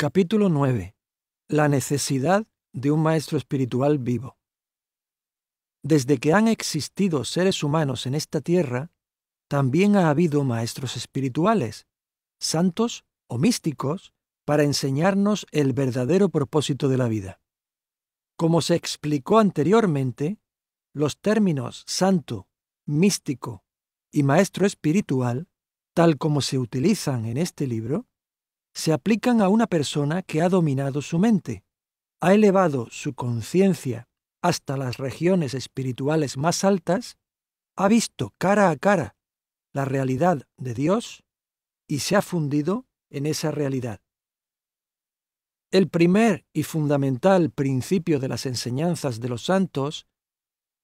Capítulo 9. La necesidad de un maestro espiritual vivo. Desde que han existido seres humanos en esta tierra, también ha habido maestros espirituales, santos o místicos, para enseñarnos el verdadero propósito de la vida. Como se explicó anteriormente, los términos santo, místico y maestro espiritual, tal como se utilizan en este libro, se aplican a una persona que ha dominado su mente, ha elevado su conciencia hasta las regiones espirituales más altas, ha visto cara a cara la realidad de Dios y se ha fundido en esa realidad. El primer y fundamental principio de las enseñanzas de los santos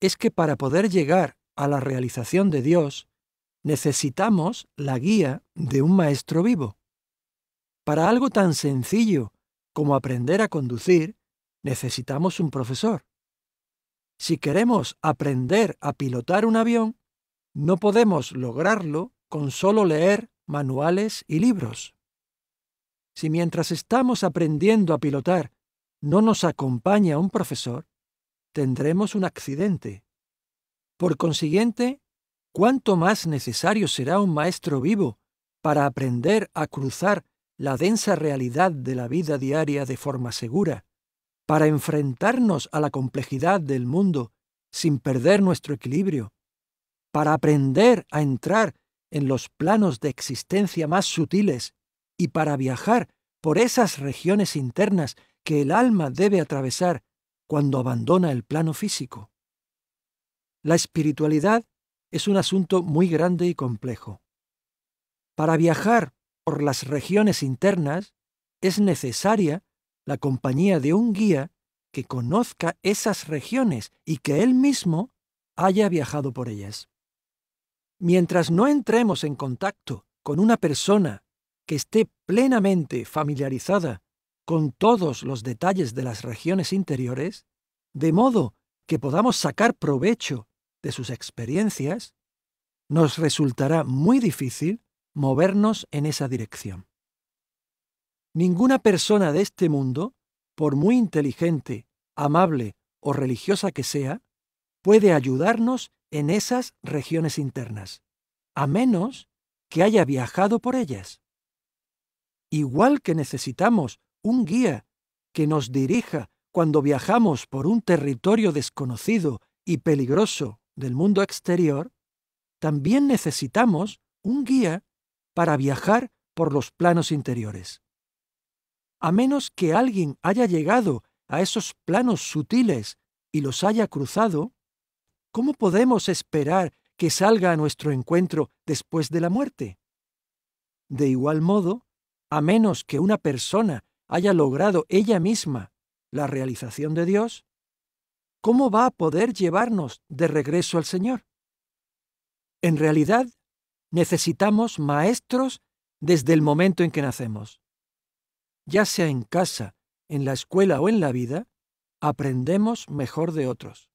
es que para poder llegar a la realización de Dios necesitamos la guía de un Maestro vivo. Para algo tan sencillo como aprender a conducir, necesitamos un profesor. Si queremos aprender a pilotar un avión, no podemos lograrlo con solo leer manuales y libros. Si mientras estamos aprendiendo a pilotar no nos acompaña un profesor, tendremos un accidente. Por consiguiente, ¿cuánto más necesario será un maestro vivo para aprender a cruzar la densa realidad de la vida diaria de forma segura, para enfrentarnos a la complejidad del mundo sin perder nuestro equilibrio, para aprender a entrar en los planos de existencia más sutiles y para viajar por esas regiones internas que el alma debe atravesar cuando abandona el plano físico. La espiritualidad es un asunto muy grande y complejo. Para viajar por las regiones internas, es necesaria la compañía de un guía que conozca esas regiones y que él mismo haya viajado por ellas. Mientras no entremos en contacto con una persona que esté plenamente familiarizada con todos los detalles de las regiones interiores, de modo que podamos sacar provecho de sus experiencias, nos resultará muy difícil movernos en esa dirección. Ninguna persona de este mundo, por muy inteligente, amable o religiosa que sea, puede ayudarnos en esas regiones internas, a menos que haya viajado por ellas. Igual que necesitamos un guía que nos dirija cuando viajamos por un territorio desconocido y peligroso del mundo exterior, también necesitamos un guía para viajar por los planos interiores. A menos que alguien haya llegado a esos planos sutiles y los haya cruzado, ¿cómo podemos esperar que salga a nuestro encuentro después de la muerte? De igual modo, a menos que una persona haya logrado ella misma la realización de Dios, ¿cómo va a poder llevarnos de regreso al Señor? En realidad, Necesitamos maestros desde el momento en que nacemos. Ya sea en casa, en la escuela o en la vida, aprendemos mejor de otros.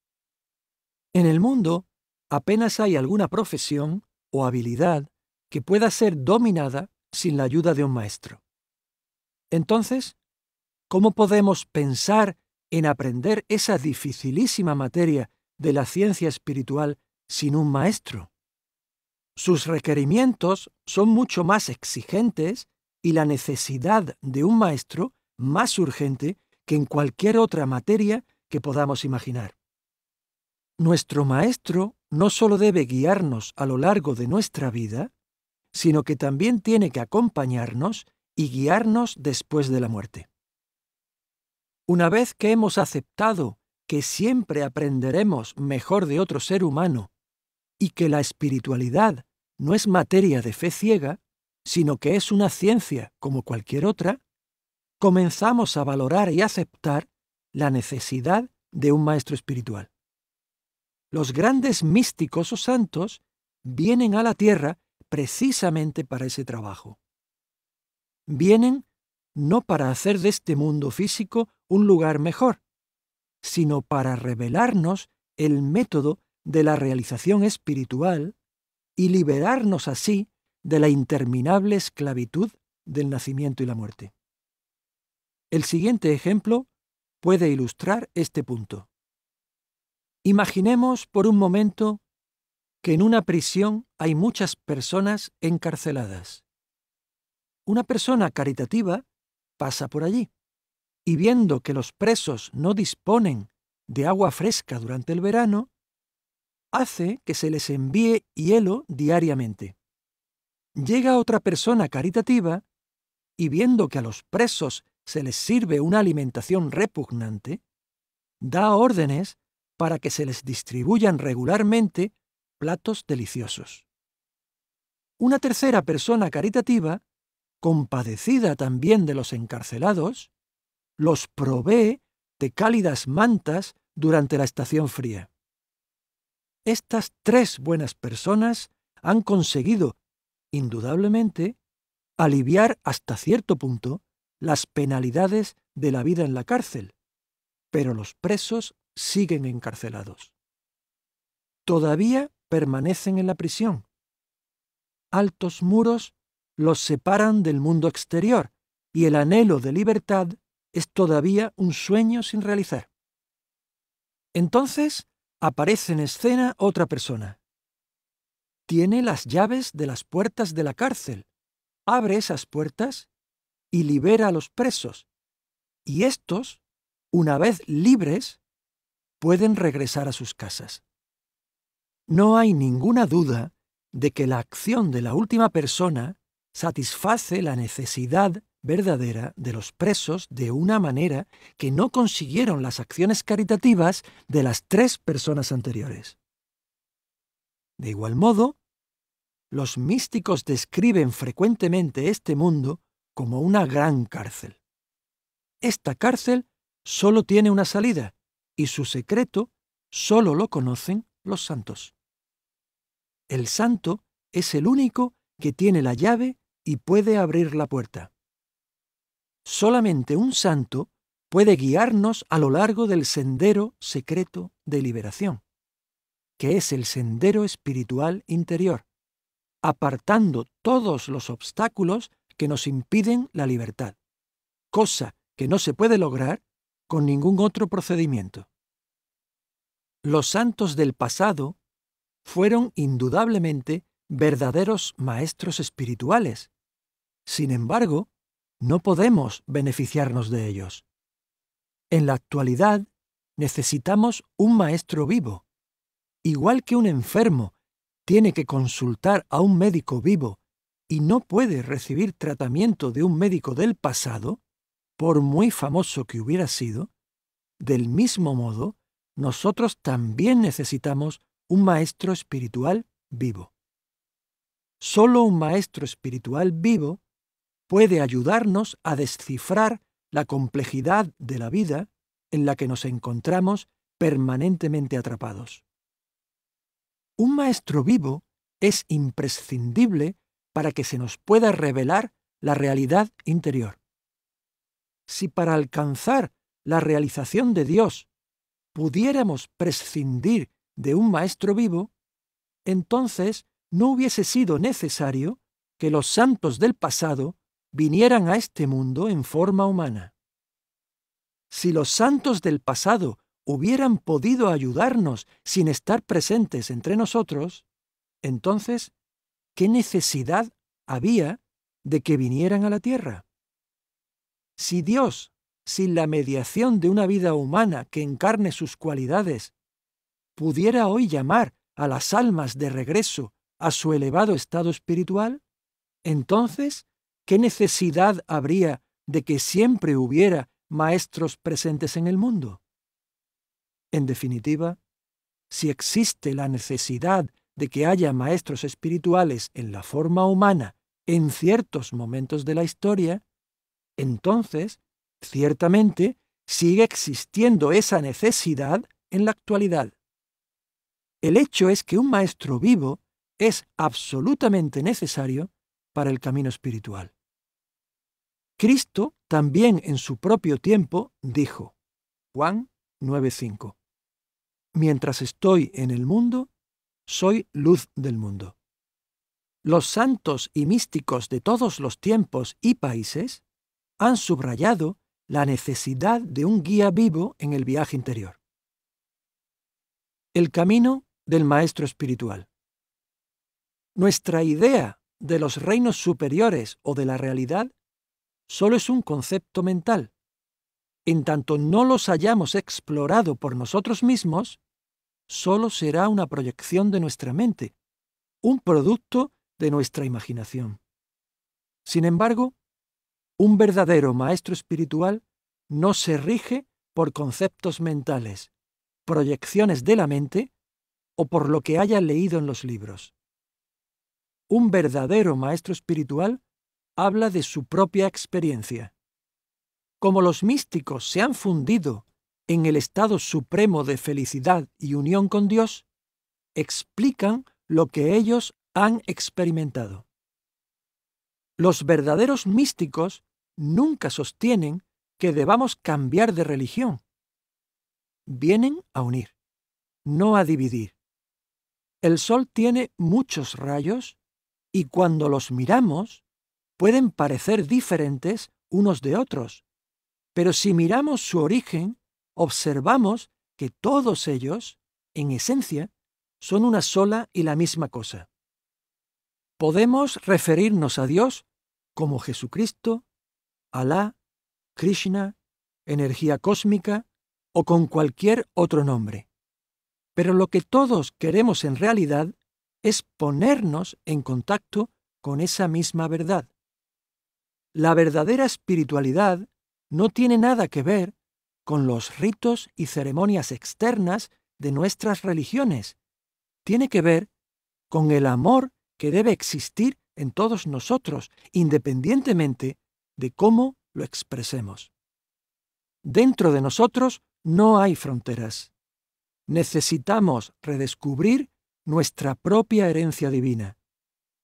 En el mundo, apenas hay alguna profesión o habilidad que pueda ser dominada sin la ayuda de un maestro. Entonces, ¿cómo podemos pensar en aprender esa dificilísima materia de la ciencia espiritual sin un maestro? Sus requerimientos son mucho más exigentes y la necesidad de un maestro más urgente que en cualquier otra materia que podamos imaginar. Nuestro maestro no solo debe guiarnos a lo largo de nuestra vida, sino que también tiene que acompañarnos y guiarnos después de la muerte. Una vez que hemos aceptado que siempre aprenderemos mejor de otro ser humano y que la espiritualidad no es materia de fe ciega, sino que es una ciencia como cualquier otra, comenzamos a valorar y aceptar la necesidad de un maestro espiritual. Los grandes místicos o santos vienen a la tierra precisamente para ese trabajo. Vienen no para hacer de este mundo físico un lugar mejor, sino para revelarnos el método de la realización espiritual y liberarnos así de la interminable esclavitud del nacimiento y la muerte. El siguiente ejemplo puede ilustrar este punto. Imaginemos por un momento que en una prisión hay muchas personas encarceladas. Una persona caritativa pasa por allí y viendo que los presos no disponen de agua fresca durante el verano, hace que se les envíe hielo diariamente. Llega otra persona caritativa y viendo que a los presos se les sirve una alimentación repugnante, da órdenes para que se les distribuyan regularmente platos deliciosos. Una tercera persona caritativa, compadecida también de los encarcelados, los provee de cálidas mantas durante la estación fría. Estas tres buenas personas han conseguido, indudablemente, aliviar hasta cierto punto las penalidades de la vida en la cárcel, pero los presos siguen encarcelados. Todavía permanecen en la prisión. Altos muros los separan del mundo exterior y el anhelo de libertad es todavía un sueño sin realizar. Entonces, Aparece en escena otra persona. Tiene las llaves de las puertas de la cárcel. Abre esas puertas y libera a los presos. Y estos, una vez libres, pueden regresar a sus casas. No hay ninguna duda de que la acción de la última persona satisface la necesidad verdadera de los presos de una manera que no consiguieron las acciones caritativas de las tres personas anteriores. De igual modo, los místicos describen frecuentemente este mundo como una gran cárcel. Esta cárcel solo tiene una salida y su secreto solo lo conocen los santos. El santo es el único que tiene la llave y puede abrir la puerta. Solamente un santo puede guiarnos a lo largo del sendero secreto de liberación, que es el sendero espiritual interior, apartando todos los obstáculos que nos impiden la libertad, cosa que no se puede lograr con ningún otro procedimiento. Los santos del pasado fueron indudablemente verdaderos maestros espirituales. Sin embargo, no podemos beneficiarnos de ellos. En la actualidad, necesitamos un maestro vivo. Igual que un enfermo tiene que consultar a un médico vivo y no puede recibir tratamiento de un médico del pasado, por muy famoso que hubiera sido, del mismo modo, nosotros también necesitamos un maestro espiritual vivo. Solo un maestro espiritual vivo puede ayudarnos a descifrar la complejidad de la vida en la que nos encontramos permanentemente atrapados. Un maestro vivo es imprescindible para que se nos pueda revelar la realidad interior. Si para alcanzar la realización de Dios pudiéramos prescindir de un maestro vivo, entonces no hubiese sido necesario que los santos del pasado vinieran a este mundo en forma humana. Si los santos del pasado hubieran podido ayudarnos sin estar presentes entre nosotros, entonces, ¿qué necesidad había de que vinieran a la tierra? Si Dios, sin la mediación de una vida humana que encarne sus cualidades, pudiera hoy llamar a las almas de regreso a su elevado estado espiritual, entonces ¿Qué necesidad habría de que siempre hubiera maestros presentes en el mundo? En definitiva, si existe la necesidad de que haya maestros espirituales en la forma humana en ciertos momentos de la historia, entonces, ciertamente, sigue existiendo esa necesidad en la actualidad. El hecho es que un maestro vivo es absolutamente necesario para el camino espiritual. Cristo también en su propio tiempo dijo, Juan 9:5, Mientras estoy en el mundo, soy luz del mundo. Los santos y místicos de todos los tiempos y países han subrayado la necesidad de un guía vivo en el viaje interior. El camino del Maestro Espiritual. Nuestra idea de los reinos superiores o de la realidad solo es un concepto mental. En tanto no los hayamos explorado por nosotros mismos, solo será una proyección de nuestra mente, un producto de nuestra imaginación. Sin embargo, un verdadero maestro espiritual no se rige por conceptos mentales, proyecciones de la mente o por lo que haya leído en los libros. Un verdadero maestro espiritual habla de su propia experiencia. Como los místicos se han fundido en el estado supremo de felicidad y unión con Dios, explican lo que ellos han experimentado. Los verdaderos místicos nunca sostienen que debamos cambiar de religión. Vienen a unir, no a dividir. El sol tiene muchos rayos y cuando los miramos, pueden parecer diferentes unos de otros. Pero si miramos su origen, observamos que todos ellos, en esencia, son una sola y la misma cosa. Podemos referirnos a Dios como Jesucristo, Alá, Krishna, energía cósmica o con cualquier otro nombre. Pero lo que todos queremos en realidad es ponernos en contacto con esa misma verdad. La verdadera espiritualidad no tiene nada que ver con los ritos y ceremonias externas de nuestras religiones. Tiene que ver con el amor que debe existir en todos nosotros, independientemente de cómo lo expresemos. Dentro de nosotros no hay fronteras. Necesitamos redescubrir nuestra propia herencia divina,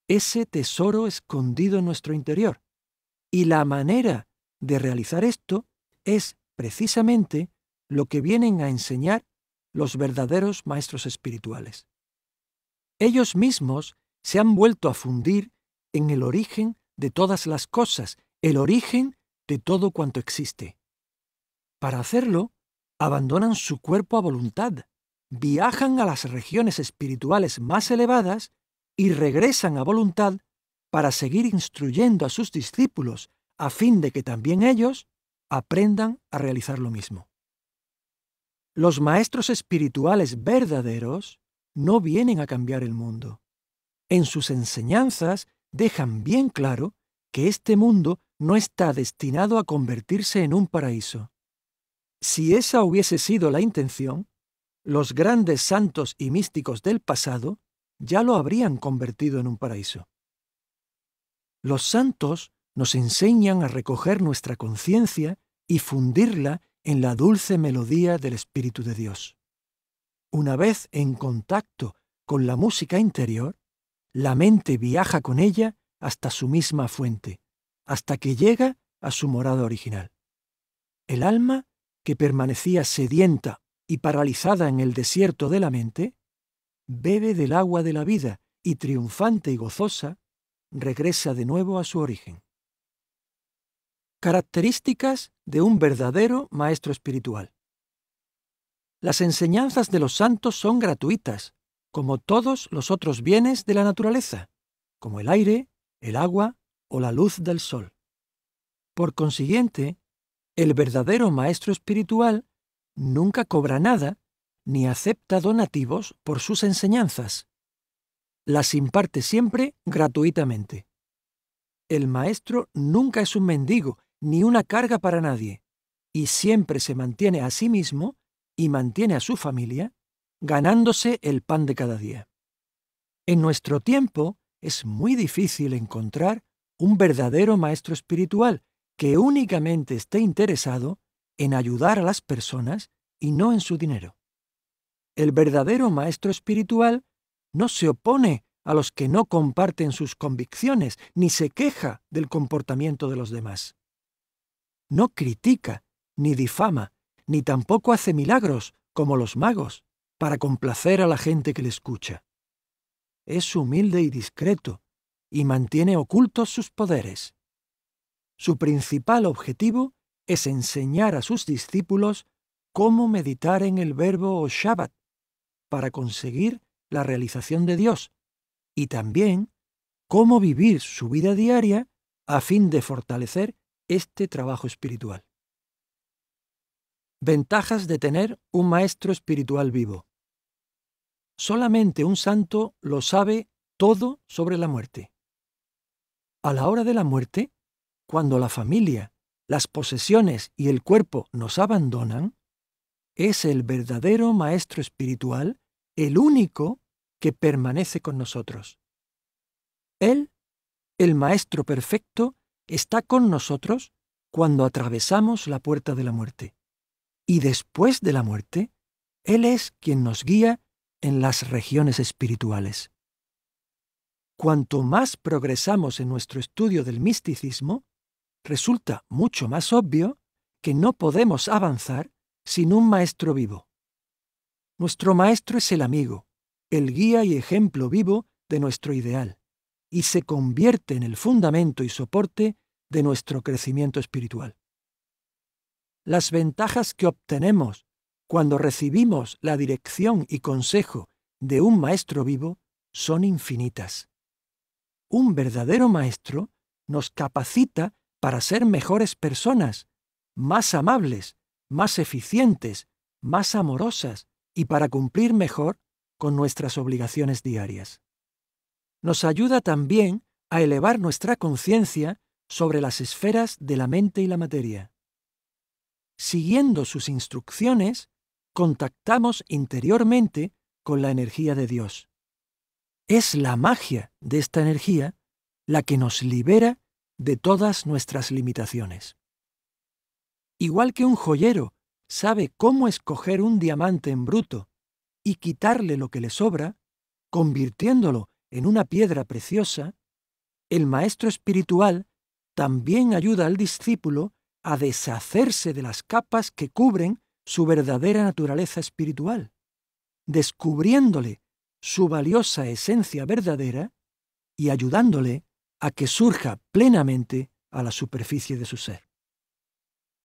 ese tesoro escondido en nuestro interior. Y la manera de realizar esto es precisamente lo que vienen a enseñar los verdaderos maestros espirituales. Ellos mismos se han vuelto a fundir en el origen de todas las cosas, el origen de todo cuanto existe. Para hacerlo, abandonan su cuerpo a voluntad, viajan a las regiones espirituales más elevadas y regresan a voluntad para seguir instruyendo a sus discípulos a fin de que también ellos aprendan a realizar lo mismo. Los maestros espirituales verdaderos no vienen a cambiar el mundo. En sus enseñanzas dejan bien claro que este mundo no está destinado a convertirse en un paraíso. Si esa hubiese sido la intención, los grandes santos y místicos del pasado ya lo habrían convertido en un paraíso. Los santos nos enseñan a recoger nuestra conciencia y fundirla en la dulce melodía del Espíritu de Dios. Una vez en contacto con la música interior, la mente viaja con ella hasta su misma fuente, hasta que llega a su morada original. El alma, que permanecía sedienta y paralizada en el desierto de la mente, bebe del agua de la vida y triunfante y gozosa, regresa de nuevo a su origen. Características de un verdadero maestro espiritual. Las enseñanzas de los santos son gratuitas, como todos los otros bienes de la naturaleza, como el aire, el agua o la luz del sol. Por consiguiente, el verdadero maestro espiritual nunca cobra nada ni acepta donativos por sus enseñanzas. Las imparte siempre gratuitamente. El maestro nunca es un mendigo ni una carga para nadie, y siempre se mantiene a sí mismo y mantiene a su familia, ganándose el pan de cada día. En nuestro tiempo es muy difícil encontrar un verdadero maestro espiritual que únicamente esté interesado en ayudar a las personas y no en su dinero. El verdadero maestro espiritual no se opone a los que no comparten sus convicciones ni se queja del comportamiento de los demás. No critica, ni difama, ni tampoco hace milagros, como los magos, para complacer a la gente que le escucha. Es humilde y discreto, y mantiene ocultos sus poderes. Su principal objetivo es enseñar a sus discípulos cómo meditar en el verbo o Shabbat para conseguir la realización de Dios y también cómo vivir su vida diaria a fin de fortalecer este trabajo espiritual. Ventajas de tener un maestro espiritual vivo. Solamente un santo lo sabe todo sobre la muerte. A la hora de la muerte, cuando la familia, las posesiones y el cuerpo nos abandonan, es el verdadero Maestro Espiritual, el único que permanece con nosotros. Él, el Maestro Perfecto, está con nosotros cuando atravesamos la puerta de la muerte. Y después de la muerte, Él es quien nos guía en las regiones espirituales. Cuanto más progresamos en nuestro estudio del misticismo, resulta mucho más obvio que no podemos avanzar sin un maestro vivo. Nuestro maestro es el amigo, el guía y ejemplo vivo de nuestro ideal, y se convierte en el fundamento y soporte de nuestro crecimiento espiritual. Las ventajas que obtenemos cuando recibimos la dirección y consejo de un maestro vivo son infinitas. Un verdadero maestro nos capacita para ser mejores personas, más amables, más eficientes, más amorosas y para cumplir mejor con nuestras obligaciones diarias. Nos ayuda también a elevar nuestra conciencia sobre las esferas de la mente y la materia. Siguiendo sus instrucciones, contactamos interiormente con la energía de Dios. Es la magia de esta energía la que nos libera de todas nuestras limitaciones. Igual que un joyero sabe cómo escoger un diamante en bruto y quitarle lo que le sobra, convirtiéndolo en una piedra preciosa, el maestro espiritual también ayuda al discípulo a deshacerse de las capas que cubren su verdadera naturaleza espiritual, descubriéndole su valiosa esencia verdadera y ayudándole a que surja plenamente a la superficie de su ser.